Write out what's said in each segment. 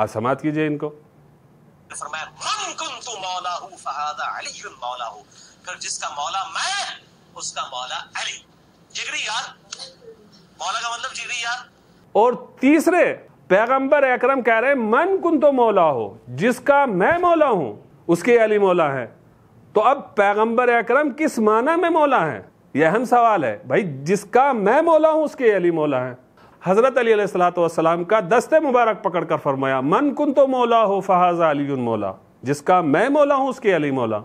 आप समाप्त कीजिए इनको जिसका मौला मैं उसका मौला अली जिगरी यार मौला का मतलब जिगरी यार और तीसरे पैगंबर अकरम कह रहे मन कुन तो मौला हो जिसका मैं मौला हूं उसके अली मौला है तो अब पैगंबर अकरम किस माना में मौला है यह अहम सवाल है भाई जिसका मैं मौला हूं उसके अली मौला है हज़रत अली सलाम का दस्ते मुबारक पकड़ कर फरमाया मन कुन तो मौला हो फहाजा अली मौला जिसका मैं मौला हूँ उसके अली मौला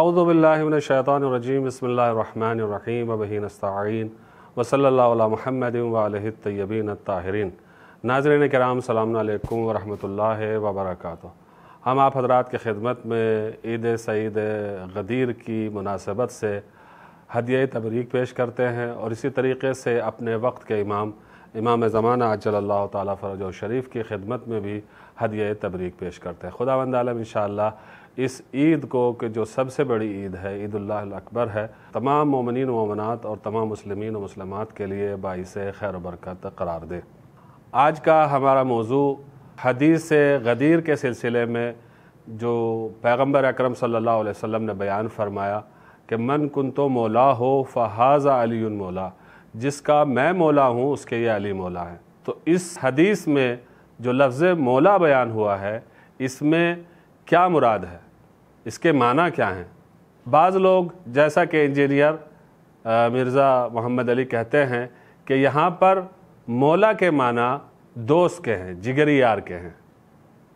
आउज़बिल्लिमिनशैतानरजीम बसमीम अबीन वसल महमद तयबीन ताहरीन नाजरन कराम सलामकम वरहमल वर्का हम आप हजरात की खिदमत में ईद सईद गदीर की मुनासबत से हदिय तबरीक पेश करते हैं और इसी तरीके से अपने वक्त के इमाम इमाम ज़माना अजल तरज शरीफ की खिदमत में भी हदिय तबरीक पेश करते हैं खुदा वंद आलम इन इस ईद को कि जो सबसे बड़ी ईद है ईद अकबर है तमाम ममिन ममनात और तमाम मुसलमिन और मुसलमात के लिए बाईस खैर बरकत करार दे आज का हमारा मौजू हदीस गदीर के सिलसिले में जो पैगम्बर अक्रम अलैहि वसल्लम ने बयान फरमाया कि मन कुन तो मौला हो फ़हाज़ा अली मौला जिसका मैं मौला हूँ उसके ये अली मौला है तो इस हदीस में जो लफ्ज़ मौला बयान हुआ है इसमें क्या मुराद है इसके माना क्या हैं बाज़ लोग जैसा कि इंजीनियर मिर्ज़ा मोहम्मद अली कहते हैं कि यहाँ पर मौला के माना दोस्त के हैं जिगरी यार के हैं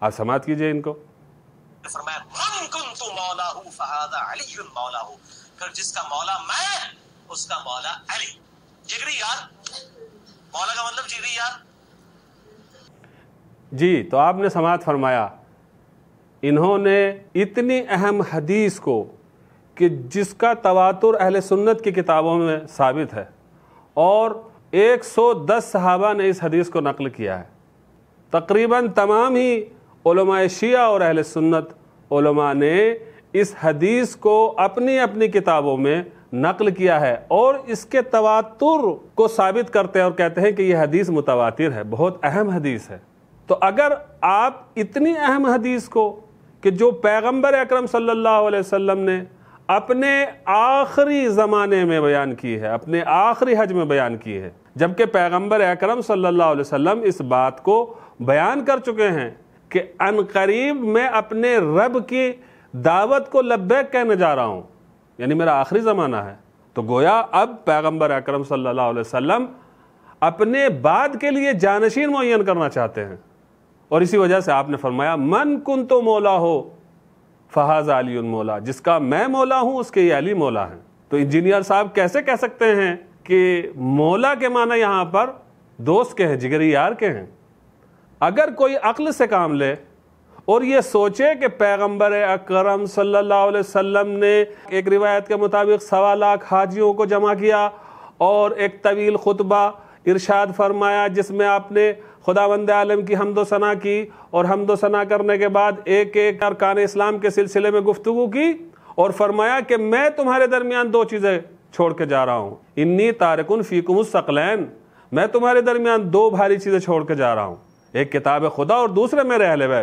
आप समाज कीजिए इनको फिर जिसका मौला मैं उसका मौला अली जिगरी यार मौला का मतलब जिगरी यार जी तो आपने समाज फरमाया इन्होंने इतनी अहम हदीस को कि जिसका तवातुर अहले सुन्नत की किताबों में साबित है और 110 सहाबा ने इस हदीस को नकल किया है तकरीबन तमाम ही शिया और अहल सुन्नत ने इस हदीस को अपनी अपनी किताबों में नकल किया है और इसके तवातुर को साबित करते हैं और कहते हैं कि यह हदीस मुतवातिर है बहुत अहम हदीस है तो अगर आप इतनी अहम हदीस को कि जो पैगंबर अकरम सल्लल्लाहु अलैहि वसल्लम ने अपने आखिरी ज़माने में बयान की है अपने आखिरी हज में बयान की है जबकि पैगम्बर अक्रम सल्लाम इस बात को बयान कर चुके हैं कि करीब मैं अपने रब की दावत को लब्बैक कहने जा रहा हूँ यानी मेरा आखिरी ज़माना है तो गोया अब पैगंबर अक्रम सल्लाम अपने बाद के लिए जानशीन मुन करना चाहते हैं और इसी वजह से आपने फरमाया मन कुन तो मौला हो फ़हाज़ अली मौला जिसका मैं मौला हूँ उसके ये अली मौला हैं तो इंजीनियर साहब कैसे कह सकते हैं कि मौला के माना यहाँ पर दोस्त के हैं जिगरी यार के हैं अगर कोई अक्ल से काम ले और ये सोचे कि पैगम्बर अक्रम सल्लाम ने एक रिवायत के मुताबिक सवा लाख हाजियों को जमा किया और एक तवील खुतबा इरशाद फरमाया जिसमें आपने खुदा बंद आलम की हमदोसना की और हमदोसना करने के बाद एक एक अरकान इस्लाम के सिलसिले में गुफ्तु की और फरमाया कि मैं तुम्हारे दरमियान दो चीज़ें छोड़ के जा रहा हूँ इन्नी तारकुन फ़ीकुम सकलैन मैं तुम्हारे दरमियान दो भारी चीज़ें छोड़ के जा रहा हूँ एक किताब खुदा और दूसरे मेरे अहल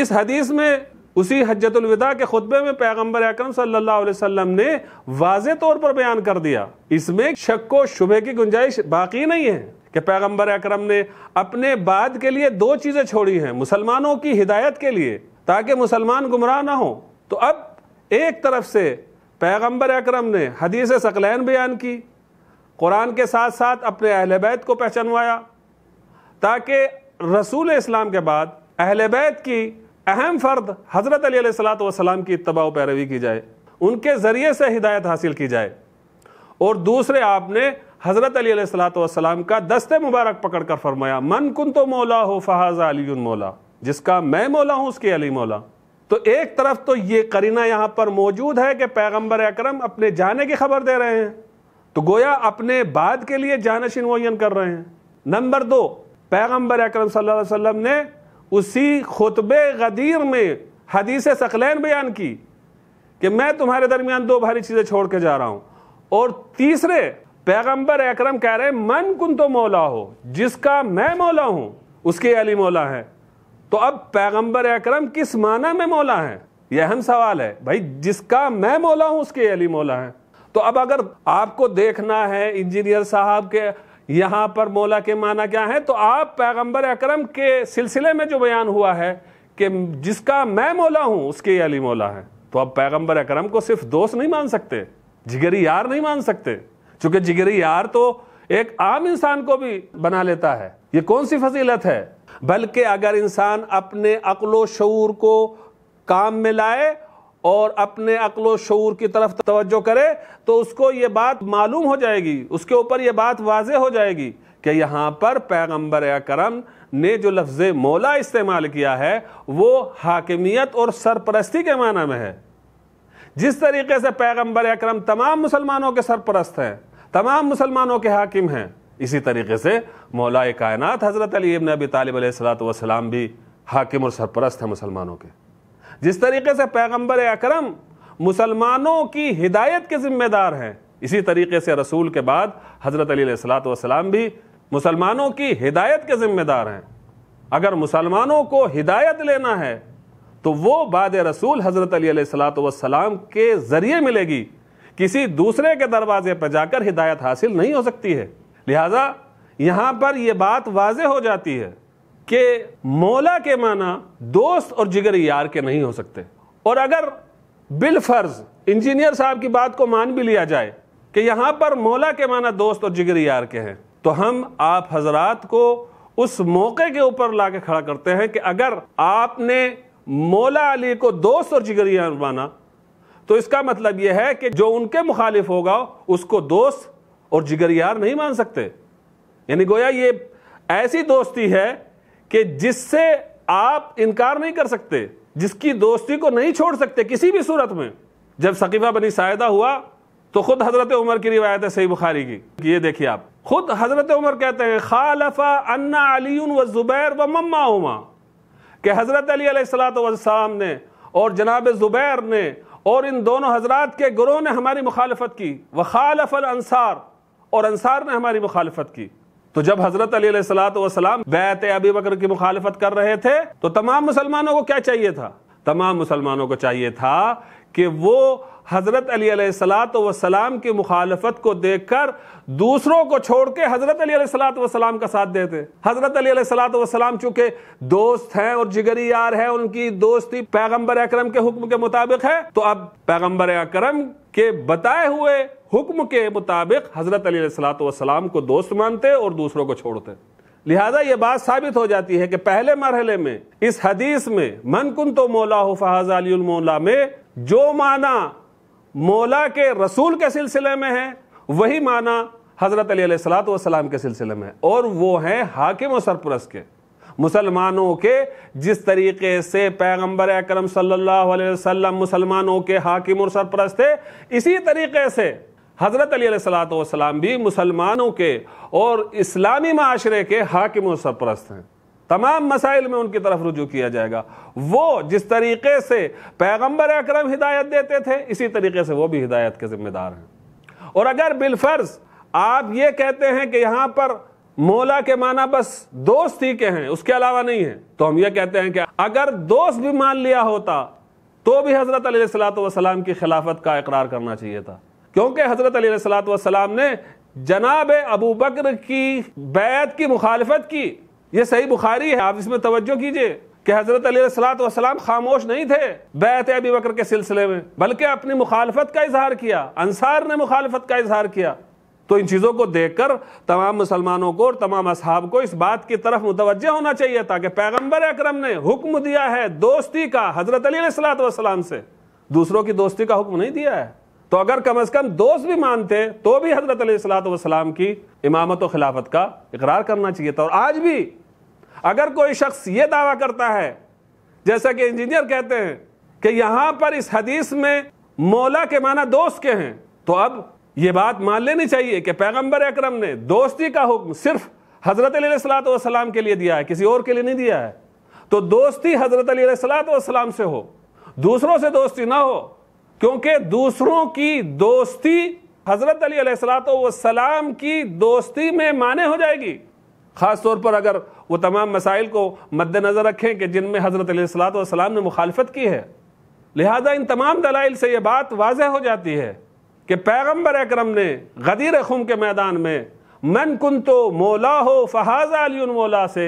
इस हदीस में उसी हजतुलविदा के खुतबे में पैगम्बर अक्रम सल्लल्लाहु ने वाज तौर पर बयान कर दिया इसमें शक को शुबे की गुंजाइश बाकी नहीं है कि पैगम्बर अक्रम ने अपने बाद के लिए दो चीज़ें छोड़ी हैं मुसलमानों की हिदायत के लिए ताकि मुसलमान गुमराह ना हो तो अब एक तरफ से पैगम्बर अक्रम ने हदीस सकलैन बयान की कुरान के साथ साथ अपने अहल बैत को पहचानवाया ताकि रसूल इस्लाम के बाद अहल बैत की अहम फ़र्द हज़रत अली वसलाम की इतबा पैरवी की जाए उनके ज़रिए से हिदायत हासिल की जाए और दूसरे आपने हज़रत अली वसलाम का दस्ते मुबारक पकड़ कर फरमाया मन कुन तो मौला हो फ़हाज़ अली मौला जिसका मैं मौला हूँ उसके अली मौला तो एक तरफ तो ये करीना यहाँ पर मौजूद है कि पैगम्बर अक्रम अपने जाने की खबर दे रहे हैं तो गोया अपने बाद के लिए जानशिन मुन कर रहे हैं नंबर दो पैगम्बर अक्रम सल्लल्लाहु अलैहि ने उसी खुतब गदीर में हदीस सकलैन बयान की कि मैं तुम्हारे दरमियान दो भारी चीज़ें छोड़ के जा रहा हूं और तीसरे पैगंबर अकरम कह रहे मन कुन तो मौला हो जिसका मैं मौला हूं उसके अली मौला है तो अब पैगंबर अकरम किस माना में मौला है यह अहम सवाल है भाई जिसका मैं मौला हूं उसके अली मौला है तो अब अगर आपको देखना है इंजीनियर साहब के यहाँ पर मौला के माना क्या है तो आप पैगंबर अकरम के सिलसिले में जो बयान हुआ है कि जिसका मैं मौला हूँ उसके ये अली मौला है तो आप पैगंबर अकरम को सिर्फ दोस्त नहीं मान सकते जिगरी यार नहीं मान सकते चूंकि जिगरी यार तो एक आम इंसान को भी बना लेता है ये कौन सी फजीलत है बल्कि अगर इंसान अपने अकलो शूर को काम में लाए और अपने अकल शूर की तरफ तवज्जो करे तो उसको ये बात मालूम हो जाएगी उसके ऊपर ये बात वाज हो जाएगी कि यहाँ पर पैगम्बर करम ने जो लफ्ज़ मौला इस्तेमाल किया है वो हाकिमियत और सरपरस्ती के माना में है जिस तरीके से पैगम्बर अक्रम तमाम मुसलमानों के सरपरस्त हैं तमाम मुसलमानों के हाकिम हैं इसी तरीके से मौलाए कायनात हज़रत अली नबी अबी तालब सलात वसलाम भी हाकिम और सरपरस्त हैं मुसलमानों के जिस तरीके से पैगम्बर अक्रम मुसलमानों की हिदायत के ज़िम्मेदार हैं इसी तरीके से रसूल के बाद हज़रत अलीसलाम भी मुसलमानों की हिदायत के ज़िम्मेदार हैं अगर मुसलमानों को हिदायत लेना है तो वो बाद रसूल हज़रत अलीसलाम के ज़रिए मिलेगी किसी दूसरे के दरवाजे पर जाकर हिदायत हासिल नहीं हो सकती है लिहाजा यहाँ पर यह बात वाज हो जाती है कि मौला के माना दोस्त और जिगर यार के नहीं हो सकते और अगर बिलफर्ज इंजीनियर साहब की बात को मान भी लिया जाए कि यहां पर मौला के माना दोस्त और जिगर यार के हैं तो हम आप हजरात को उस मौके के ऊपर ला के खड़ा करते हैं कि अगर आपने मौला अली को दोस्त और जिगर यार माना तो इसका मतलब यह है कि जो उनके मुखालिफ होगा उसको दोस्त और जिगर यार नहीं मान सकते यानी गोया ये ऐसी दोस्ती है कि जिससे आप इनकार नहीं कर सकते जिसकी दोस्ती को नहीं छोड़ सकते किसी भी सूरत में जब सकीफ़ा बनी सायदा हुआ तो खुद हज़रत उमर की रिवायत है सही बुखारी की ये देखिए आप खुद हज़रत उमर कहते हैं खालफा अन्ना अली व ज़ुबैर व मम्मा उमा के हज़रत अली सलाम ने और जनाब ज़ुबैर ने और इन दोनों हजरात के गुरु ने हमारी मुखालफत की व खालफ अंसार और अंसार ने हमारी मुखालफत की तो जब हजरत अली अलीसलाम बैत अबी बकर की मुखालफत कर रहे थे तो तमाम मुसलमानों को क्या चाहिए था तमाम मुसलमानों को चाहिए था कि वो हजरत सलाम की मुखालफत को देखकर दूसरों को छोड़ के हजरत अली अलीसलाम का साथ देते हजरत अली अलीसलाम चूंकि दोस्त हैं और जिगरी यार हैं उनकी दोस्ती पैगंबर अकरम के हुक्म के मुताबिक है तो अब पैगंबर अकरम के बताए हुए हुक्म के मुताबिक हज़रत अलीसलाम को दोस्त मानते और दूसरों को छोड़ते लिहाजा ये बात साबित हो जाती है कि पहले मरहले में इस हदीस में मन कुन तो मौला फहाज में जो माना मौला के रसूल के सिलसिले में है वही माना हज़रत अलीसलाम के सिलसिले में और वो हैं हाकिम और सरपरस के मुसलमानों के जिस तरीके से पैगंबर अकरम सल्लल्लाहु अलैहि वसल्लम मुसलमानों के हाकिम और सरपरस्त थे इसी तरीके से हज़रत अली भी मुसलमानों के और इस्लामी माशरे के हाकिम और सरपरस्त हैं तमाम मसाइल में उनकी तरफ रुजू किया जाएगा वो जिस तरीके से पैगंबर अकरम हिदायत देते थे इसी तरीके से वो भी हिदायत के ज़िम्मेदार हैं और अगर बिलफर्ज आप ये कहते हैं कि यहाँ पर मौला के माना बस दोस्त ही के हैं उसके अलावा नहीं है तो हम ये कहते हैं कि अगर दोस्त भी मान लिया होता तो भी हज़रत सलाम की खिलाफत का इकरार करना चाहिए था क्योंकि हज़रत अली सलाम ने जनाब अबू बकर की बैत की मुखालफत की ये सही बुखारी है आप इसमें तवज्जो कीजिए कि हज़रत सलाम खामोश नहीं थे बैत अबी बकर के सिलसिले में बल्कि अपनी मुखालफत का इजहार किया अंसार ने मुखालफत का इजहार किया तो इन चीज़ों को देखकर तमाम मुसलमानों को और तमाम असहाब को इस बात की तरफ मुतवजह होना चाहिए था कि पैगम्बर अक्रम ने हुक्म दिया है दोस्ती का हज़रत अली सलाम से दूसरों की दोस्ती का हुक्म नहीं दिया है तो अगर कम अज कम दोस्त भी मानते तो भी हजरत सलाम की इमामत और खिलाफत का इकरार करना चाहिए था और आज भी अगर कोई शख्स ये दावा करता है जैसा कि इंजीनियर कहते हैं कि यहां पर इस हदीस में मौला के माना दोस्त के हैं तो अब यह बात मान लेनी चाहिए कि पैगंबर अक्रम ने दोस्ती का हुक्म सिर्फ हजरत सलाम के लिए दिया है किसी और के लिए नहीं दिया है तो दोस्ती हजरत सलाम से हो दूसरों से दोस्ती ना हो क्योंकि दूसरों की दोस्ती हजरत अली सलाम की दोस्ती में माने हो जाएगी ख़ास तौर पर अगर वो तमाम मसाइल को मद्दनज़र रखें कि जिनमें हज़रत सलाम ने मुखालफत की है लिहाजा इन तमाम दलाइल से यह बात वाज हो जाती है कि पैगम्बर अक्रम ने गदीर खुम के मैदान में मन कुन तो मोला हो फहाजा अली मोला से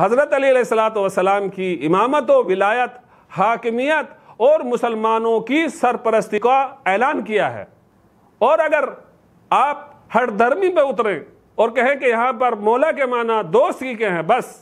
हज़रत अली सलाम की इमामत व विलायत हाकमियत और मुसलमानों की सरपरस्ती का ऐलान किया है और अगर आप हर धर्मी पे उतरें और कहें कि यहाँ पर मौला के माना दोस्त की के हैं बस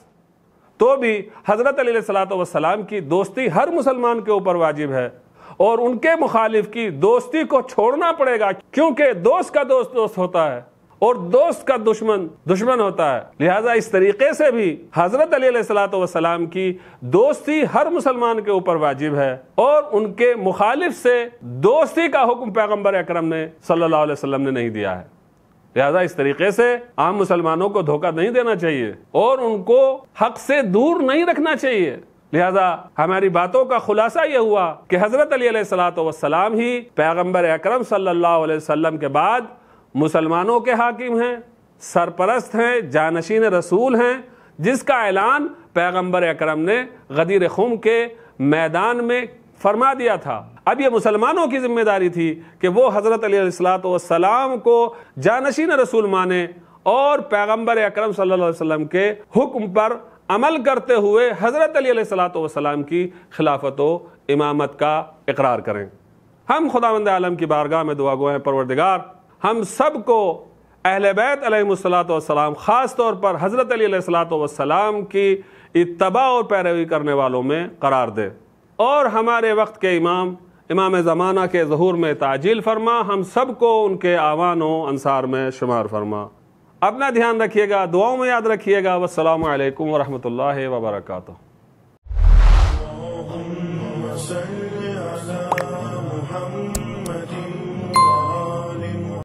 तो भी हज़रत सलाम की दोस्ती हर मुसलमान के ऊपर वाजिब है और उनके मुखालिफ की दोस्ती को छोड़ना पड़ेगा क्योंकि दोस्त का दोस्त दोस्त होता है और दोस्त का दुश्मन दुश्मन होता है लिहाजा इस तरीके से भी हजरत अली अलीसलाम की दोस्ती हर मुसलमान के ऊपर वाजिब है और उनके मुखालिफ से दोस्ती का हुक्म पैगम्बर अक्रम ने सल्लल्लाहु अलैहि वसल्लम ने नहीं दिया है लिहाजा इस तरीके से आम मुसलमानों को धोखा नहीं देना चाहिए और उनको हक से दूर नहीं रखना चाहिए लिहाजा हमारी बातों का खुलासा यह हुआ कि हजरत अली सलाम ही पैगम्बर अक्रम सल्लाम के बाद मुसलमानों के हाकिम हैं सरपरस्त हैं जानशीन रसूल हैं जिसका ऐलान पैगंबर अकरम ने गदीर खुम के मैदान में फरमा दिया था अब ये मुसलमानों की जिम्मेदारी थी कि वो हज़रत सलाम को जानशीन रसूल माने और पैगंबर अकरम सल्लल्लाहु अलैहि वसल्लम के हुक्म पर अमल करते हुए हज़रत सलाम की खिलाफत इमामत का इकरार करें हम खुदावंद आलम की बारगाह में दुआ गो हैं परवरदिगार हम सब को अहल बैत सलाम ख़ास तौर पर हज़रत अलीसलाम की इतबा और पैरवी करने वालों में करार दे और हमारे वक्त के इमाम इमाम ज़माना के जहूर में ताजील फरमा हम सब को उनके आवानों अनसार में शुमार फरमा अपना ध्यान रखिएगा दुआओं में याद रखिएगा वसलम वरहमल वर्का